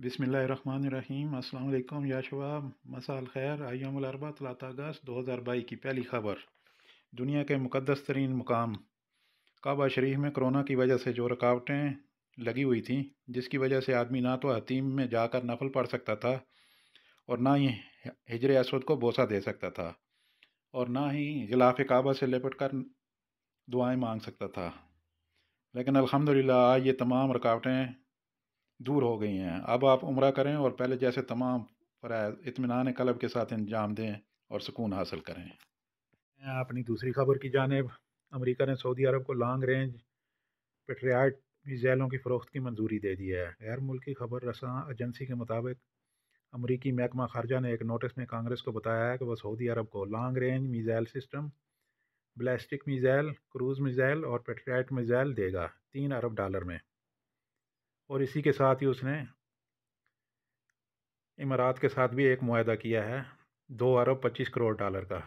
बिसमीम अल्लाम या मसाल खैर आयाम अरबा तलात अगस्त दो हज़ार बाईस की पहली खबर दुनिया के मुकदस तरीन मुकाम काबा शरीफ में कोरोना की वजह से जो रुकावटें लगी हुई थी जिसकी वजह से आदमी ना तो हतीम में जाकर नफल पढ़ सकता था और ना ही हिजर असद को बोसा दे सकता था और ना ही गिलाफ काबा से लिपट कर दुआएँ मांग सकता था लेकिन अलहमदिल्ला आज ये तमाम रुकावटें दूर हो गई हैं अब आप उम्र करें और पहले जैसे तमाम फ़राज इतमान कलब के साथ अंजाम दें और सुकून हासिल करें अपनी दूसरी खबर की जानब अमरीका ने सऊदी अरब को लॉन्ग रेंज पेट्रियाट मिज़ाइलों की फ़रोख्त की मंजूरी दे दी है गैर मुल्की खबर रसा एजेंसी के मुताबिक अमरीकी महकमा खारजा ने एक नोटिस में कांग्रेस को बताया है कि वह सऊदी अरब को long range missile system ballistic missile cruise missile और पेट्रियाट मिज़ाइल देगा तीन अरब डॉलर में और इसी के साथ ही उसने इमारात के साथ भी एक माहा किया है दो अरब पच्चीस करोड़ डॉलर का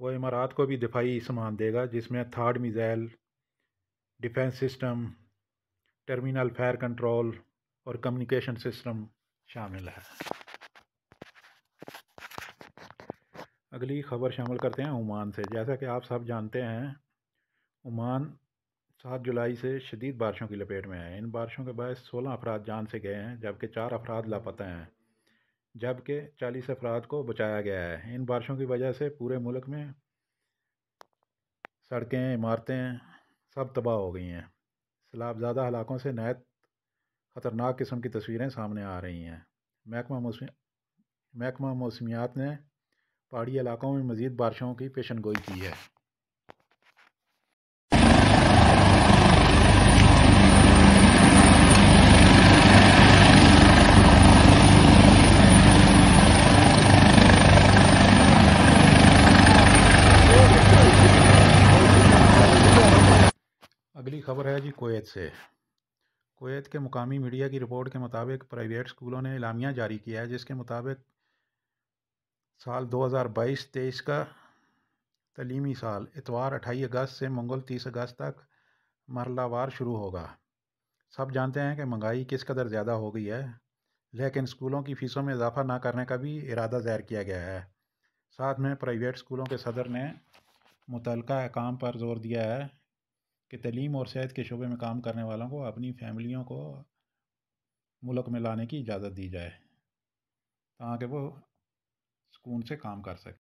वह इमारात को भी दिफाई सामान देगा जिसमें THAAD missile defence system terminal fire control और कम्युनिकेशन सिस्टम शामिल है अगली खबर शामिल करते हैं ओमान से जैसा कि आप सब जानते हैं ओमान सात जुलाई से शदीद बारिशों की लपेट में है इन बारिशों के बाद सोलह अफराद जान से गए हैं जबकि चार अफराद लापता हैं जबकि चालीस अफराद को बचाया गया है इन बारिशों की वजह से पूरे मुल्क में सड़कें इमारतें सब तबाह हो गई हैं सैलाबज़ादा हलाकों से नायत ख़तरनाक किस्म की तस्वीरें सामने आ रही हैं महकमा मौसम महकमा मौसमियात ने पहाड़ी इलाकों में मज़ीद बारिशों की पेशन गोई की है अगली खबर है जी कोत से कोत के मुकामी मीडिया की रिपोर्ट के मुताबिक प्राइवेट स्कूलों ने इलामिया जारी किया है जिसके मुताबिक साल 2022-23 का तलीमी साल इतवार अठाई अगस्त से मंगल तीस अगस्त तक मरलावार शुरू होगा सब जानते हैं कि महंगाई किस कदर ज़्यादा हो गई है लेकिन स्कूलों की फ़ीसों में इजाफा ना करने का भी इरादा ज़ाहिर किया गया है साथ में प्राइवेट स्कूलों के सदर ने मुतलका अहकाम पर जोर दिया है कि तलीम और सेहत के शोबे में काम करने वालों को अपनी फैमिलियों को मुल्क में लाने की इजाज़त दी जाए ताकि वो सुकून से काम कर सकें